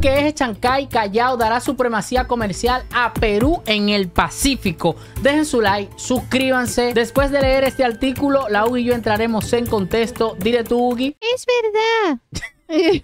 que es Chancay Callao dará supremacía comercial a Perú en el Pacífico. Dejen su like, suscríbanse. Después de leer este artículo, la UGI y yo entraremos en contexto. Dile tú, Ugi. Es verdad.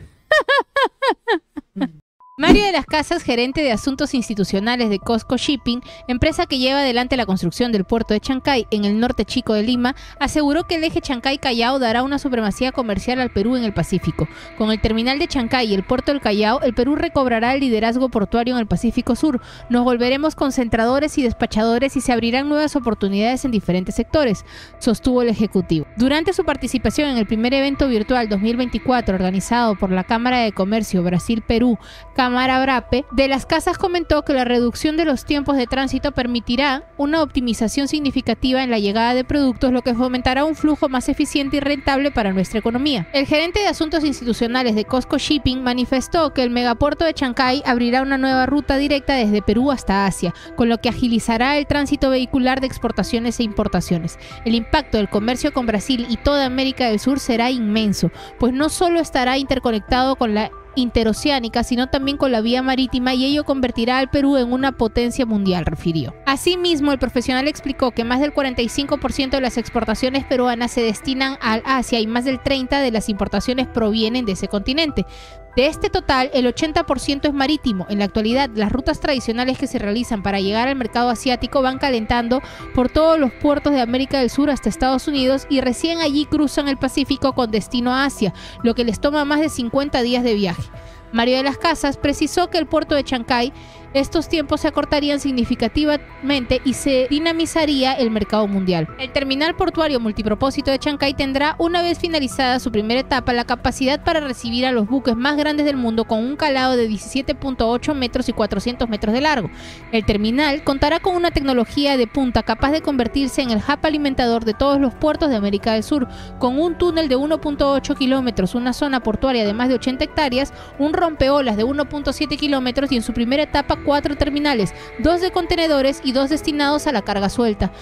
Mario de las Casas, gerente de asuntos institucionales de Costco Shipping, empresa que lleva adelante la construcción del puerto de Chancay en el norte chico de Lima, aseguró que el eje Chancay-Callao dará una supremacía comercial al Perú en el Pacífico. Con el terminal de Chancay y el puerto del Callao, el Perú recobrará el liderazgo portuario en el Pacífico Sur. Nos volveremos concentradores y despachadores y se abrirán nuevas oportunidades en diferentes sectores, sostuvo el ejecutivo. Durante su participación en el primer evento virtual 2024 organizado por la Cámara de Comercio Brasil-Perú, Tamara Brape, de las casas comentó que la reducción de los tiempos de tránsito permitirá una optimización significativa en la llegada de productos, lo que fomentará un flujo más eficiente y rentable para nuestra economía. El gerente de asuntos institucionales de Costco Shipping manifestó que el megapuerto de Chancay abrirá una nueva ruta directa desde Perú hasta Asia, con lo que agilizará el tránsito vehicular de exportaciones e importaciones. El impacto del comercio con Brasil y toda América del Sur será inmenso, pues no solo estará interconectado con la interoceánica, sino también con la vía marítima y ello convertirá al Perú en una potencia mundial, refirió. Asimismo, el profesional explicó que más del 45% de las exportaciones peruanas se destinan al Asia y más del 30% de las importaciones provienen de ese continente. De este total, el 80% es marítimo. En la actualidad, las rutas tradicionales que se realizan para llegar al mercado asiático van calentando por todos los puertos de América del Sur hasta Estados Unidos y recién allí cruzan el Pacífico con destino a Asia, lo que les toma más de 50 días de viaje. Mario de las Casas precisó que el puerto de Chancay estos tiempos se acortarían significativamente y se dinamizaría el mercado mundial. El terminal portuario multipropósito de Chancay tendrá, una vez finalizada su primera etapa, la capacidad para recibir a los buques más grandes del mundo con un calado de 17.8 metros y 400 metros de largo. El terminal contará con una tecnología de punta capaz de convertirse en el hub alimentador de todos los puertos de América del Sur, con un túnel de 1.8 kilómetros, una zona portuaria de más de 80 hectáreas, un rompeolas de 1.7 kilómetros y en su primera etapa cuatro terminales, dos de contenedores y dos destinados a la carga suelta.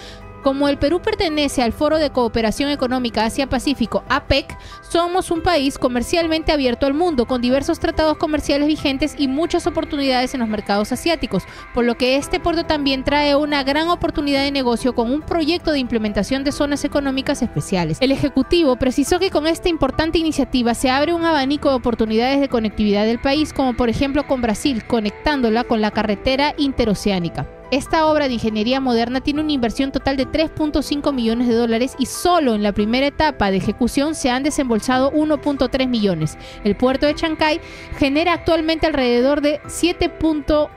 Como el Perú pertenece al Foro de Cooperación Económica Asia-Pacífico, APEC, somos un país comercialmente abierto al mundo, con diversos tratados comerciales vigentes y muchas oportunidades en los mercados asiáticos, por lo que este puerto también trae una gran oportunidad de negocio con un proyecto de implementación de zonas económicas especiales. El Ejecutivo precisó que con esta importante iniciativa se abre un abanico de oportunidades de conectividad del país, como por ejemplo con Brasil, conectándola con la carretera interoceánica. Esta obra de ingeniería moderna tiene una inversión total de 3.5 millones de dólares y solo en la primera etapa de ejecución se han desembolsado 1.3 millones. El puerto de Chancay genera actualmente alrededor de 7.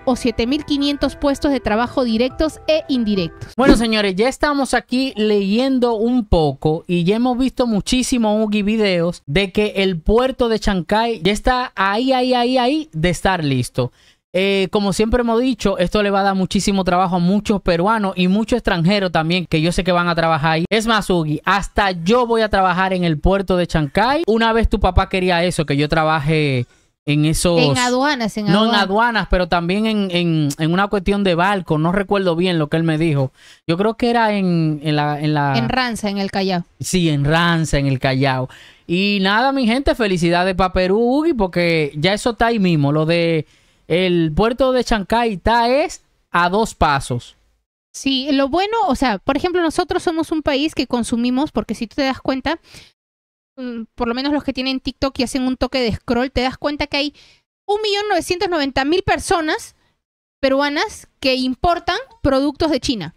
o 7.500 puestos de trabajo directos e indirectos. Bueno, señores, ya estamos aquí leyendo un poco y ya hemos visto muchísimos videos de que el puerto de Chancay ya está ahí, ahí, ahí, ahí de estar listo eh, como siempre hemos dicho, esto le va a dar muchísimo trabajo a muchos peruanos y muchos extranjeros también, que yo sé que van a trabajar ahí. Es más, Ugi, hasta yo voy a trabajar en el puerto de Chancay. Una vez tu papá quería eso, que yo trabaje en esos... En aduanas, en aduanas. No en aduanas, pero también en, una cuestión de barco. No recuerdo bien lo que él me dijo. Yo creo que era en, la, en la... En Ranza, en el Callao. Sí, en Ranza, en el Callao. Y nada, mi gente, felicidades para Perú, Ugi, porque ya eso está ahí mismo, lo de... El puerto de Chancay es a dos pasos. Sí, lo bueno, o sea, por ejemplo, nosotros somos un país que consumimos, porque si tú te das cuenta, mm, por lo menos los que tienen TikTok y hacen un toque de scroll, te das cuenta que hay 1.990.000 personas peruanas que importan productos de China.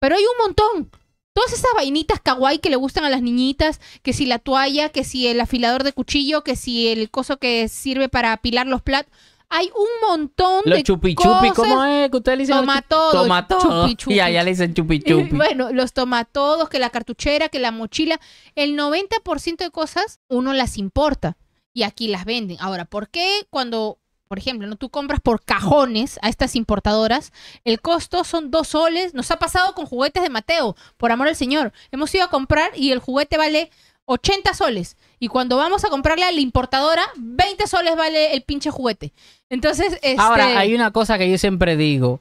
Pero hay un montón. Todas esas vainitas kawaii que le gustan a las niñitas, que si la toalla, que si el afilador de cuchillo, que si el coso que sirve para apilar los platos. Hay un montón de chupi chupi, ¿cómo es que usted le dice? Tomatodos. Y allá le dicen chupi chupi. bueno, los todos, que la cartuchera, que la mochila. El 90% de cosas uno las importa y aquí las venden. Ahora, ¿por qué cuando por ejemplo, ¿no? tú compras por cajones a estas importadoras, el costo son dos soles. Nos ha pasado con juguetes de Mateo, por amor al Señor. Hemos ido a comprar y el juguete vale 80 soles. Y cuando vamos a comprarle a la importadora, 20 soles vale el pinche juguete. Entonces, este... Ahora, hay una cosa que yo siempre digo,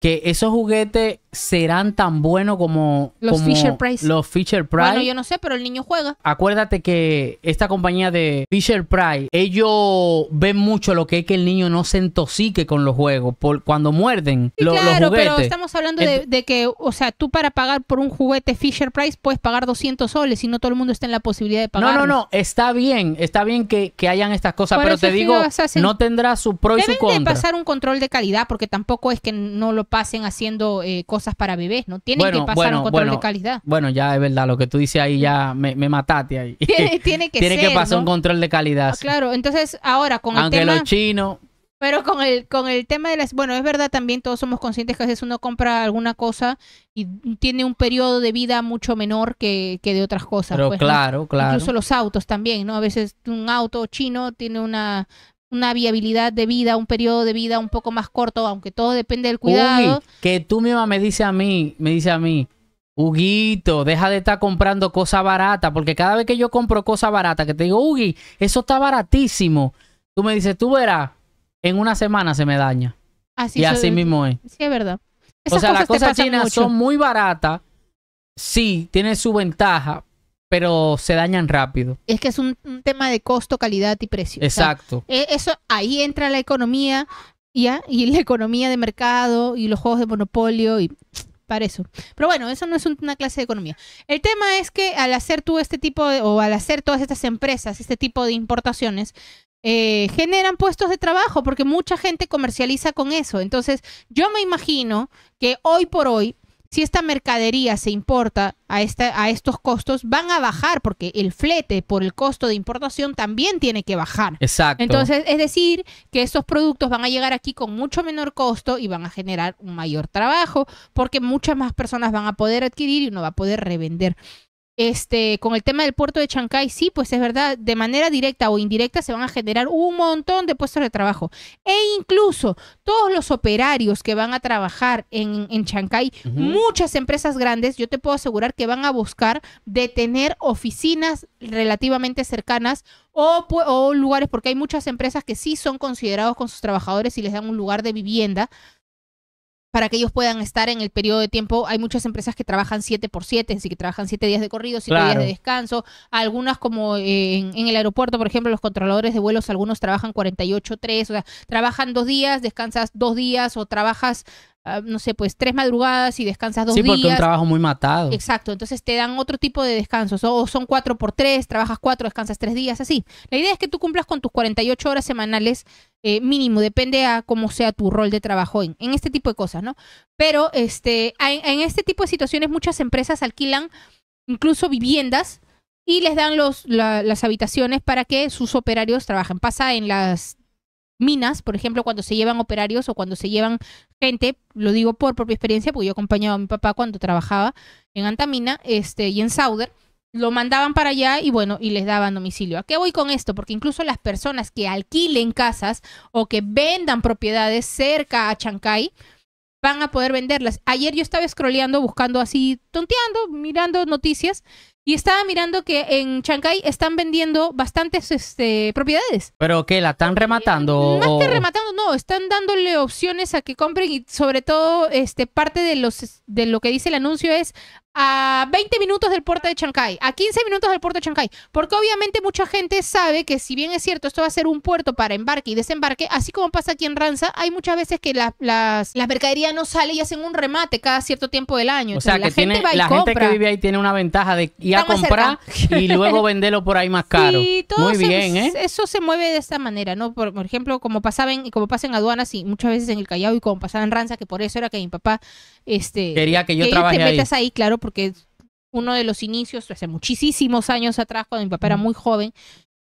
que esos juguetes serán tan buenos como los Fisher Price. Los Fisher Price. Bueno, yo no sé, pero el niño juega. Acuérdate que esta compañía de Fisher Price, ellos ven mucho lo que es que el niño no se intoxique con los juegos por cuando muerden claro, Pero estamos hablando de, que, o sea, tú para pagar por un juguete Fisher Price puedes pagar 200 soles y no todo el mundo está en la posibilidad de pagar. No, no, no, está bien, está bien que, que hayan estas cosas, pero te digo, no tendrá su pro y su contra. Deben pasar un control de calidad porque tampoco es que no lo pasen haciendo eh, cosas para bebés, ¿no? Tienen que pasar un control de calidad. Bueno, ya es verdad, lo que tú dices ahí ya me, me mataste ahí. Tiene, tiene que Tiene que pasar un control de calidad. Ah, claro, entonces ahora con el tema... los chinos... Pero con el, con el tema de las... Bueno, es verdad, también todos somos conscientes que a veces uno compra alguna cosa y tiene un periodo de vida mucho menor que, de otras cosas. Pues, claro, claro. Incluso los autos también, ¿no? A veces un auto chino tiene una una viabilidad de vida, un periodo de vida un poco más corto, aunque todo depende del cuidado. que tú misma me dice a mí, me dice a mí, Huguito, deja de estar comprando cosas baratas, porque cada vez que yo compro cosas baratas, que te digo, Ugui, eso está baratísimo. Tú me dices, tú verás, en una semana se me daña. Así y así mismo es. Sí, es verdad. o sea, las cosas chinas son muy baratas. Sí, tienen su ventaja, pero se dañan rápido. Es que es un, tema de costo, calidad y precio. Exacto. E, eso ahí entra la economía y la economía de mercado y los juegos de monopolio y para eso. Pero bueno, eso no es una clase de economía. El tema es que al hacer tú este tipo o al hacer todas estas empresas, este tipo de importaciones, eh, generan puestos de trabajo porque mucha gente comercializa con eso. Entonces, yo me imagino que hoy por hoy si esta mercadería se importa a, esta, a estos costos, van a bajar porque el flete por el costo de importación también tiene que bajar. Exacto. Entonces, es decir, que estos productos van a llegar aquí con mucho menor costo y van a generar un mayor trabajo porque muchas más personas van a poder adquirir y uno va a poder revender este, con el tema del puerto de Chancay, sí, pues es verdad, de manera directa o indirecta se van a generar un montón de puestos de trabajo. E incluso todos los operarios que van a trabajar en, en Chancay, muchas empresas grandes, yo te puedo asegurar que van a buscar de tener oficinas relativamente cercanas o, o lugares, porque hay muchas empresas que sí son considerados con sus trabajadores y les dan un lugar de vivienda para que ellos puedan estar en el periodo de tiempo. Hay muchas empresas que trabajan 7 por 7, así que trabajan 7 días de corrido, 7 días de descanso. Algunas, como eh, en, en, el aeropuerto, por ejemplo, los controladores de vuelos, algunos trabajan 48, 3, o sea, trabajan dos días, descansas dos días o trabajas Ah, no sé, pues tres madrugadas y descansas dos días. Sí, porque un trabajo muy matado. Exacto, entonces te dan otro tipo de descansos, o son cuatro por tres, trabajas cuatro, descansas tres días, así. La idea es que tú cumplas con tus 48 horas semanales eh, mínimo, depende a cómo sea tu rol de trabajo en, este tipo de cosas, ¿no? Pero este, en, este tipo de situaciones muchas empresas alquilan incluso viviendas y les dan los, las habitaciones para que sus operarios trabajen. Pasa en las minas, por ejemplo, cuando se llevan operarios o cuando se llevan gente, lo digo por propia experiencia, porque yo acompañaba a mi papá cuando trabajaba en Antamina este, y en Sauder, lo mandaban para allá y bueno, y les daban domicilio. ¿A qué voy con esto? Porque incluso las personas que alquilen casas o que vendan propiedades cerca a Chancay, van a poder venderlas. Ayer yo estaba scrolleando, buscando así, tonteando, mirando noticias y estaba mirando que en Chancay están vendiendo bastantes este, propiedades. ¿Pero qué? ¿La están rematando? más que rematando, no, están dándole opciones a que compren y sobre todo este, parte de, los, de lo que dice el anuncio es a 20 minutos del puerto de Chancay, a 15 minutos del puerto de Chancay, porque obviamente mucha gente sabe que si bien es cierto, esto va a ser un puerto para embarque y desembarque, así como pasa aquí en Ranza, hay muchas veces que la, las, mercaderías no salen y hacen un remate cada cierto tiempo del año. O sea, la que gente la gente que vive ahí tiene una ventaja de ir a comprar y luego venderlo por ahí más caro. Muy bien, ¿eh? Eso se mueve de esta manera, ¿no? Por, ejemplo, como pasaban y como pasa en aduanas y muchas veces en el Callao y como pasaba en Ranza, que por eso era que mi papá este, Quería que yo metas ahí. claro, porque uno de los inicios, hace muchísimos años atrás, cuando mi papá era muy joven,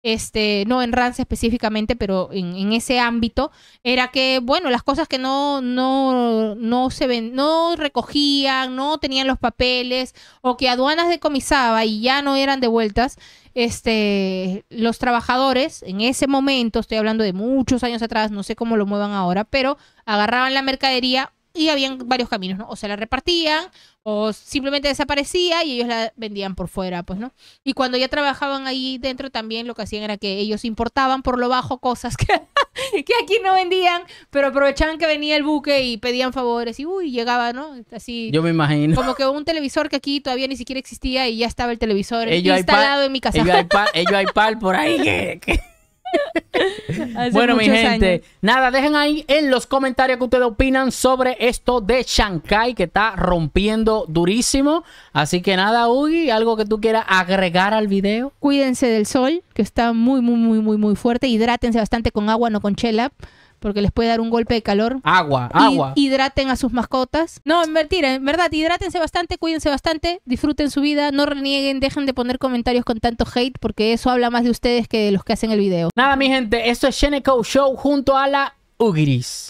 este, no en Rance específicamente, pero en, ese ámbito, era que, bueno, las cosas que no, no, no se ven, no recogían, no tenían los papeles, o que aduanas decomisaba y ya no eran devueltas, este, los trabajadores en ese momento, estoy hablando de muchos años atrás, no sé cómo lo muevan ahora, pero agarraban la mercadería, y habían varios caminos, ¿no? O se la repartían o simplemente desaparecía y ellos la vendían por fuera, pues, ¿no? Y cuando ya trabajaban ahí dentro también lo que hacían era que ellos importaban por lo bajo cosas que, que aquí no vendían, pero aprovechaban que venía el buque y pedían favores y, uy, llegaba, ¿no? Así. Yo me imagino. Como que un televisor que aquí todavía ni siquiera existía y ya estaba el televisor instalado en mi casa. Ellos hay pal por ahí que... bueno, mi gente, nada, dejen ahí en los comentarios que ustedes opinan sobre esto de Shanghai que está rompiendo durísimo. Así que nada, Ugi, algo que tú quieras agregar al video. Cuídense del sol, que está muy, muy, muy, muy, muy fuerte. Hidrátense bastante con agua, no con chela porque les puede dar un golpe de calor. Agua, agua. Hidraten a sus mascotas. No, mentira, en verdad, hidrátense bastante, cuídense bastante, disfruten su vida, no renieguen, dejen de poner comentarios con tanto hate, porque eso habla más de ustedes que de los que hacen el video. Nada, mi gente, esto es Sheneco Show junto a la Ugris.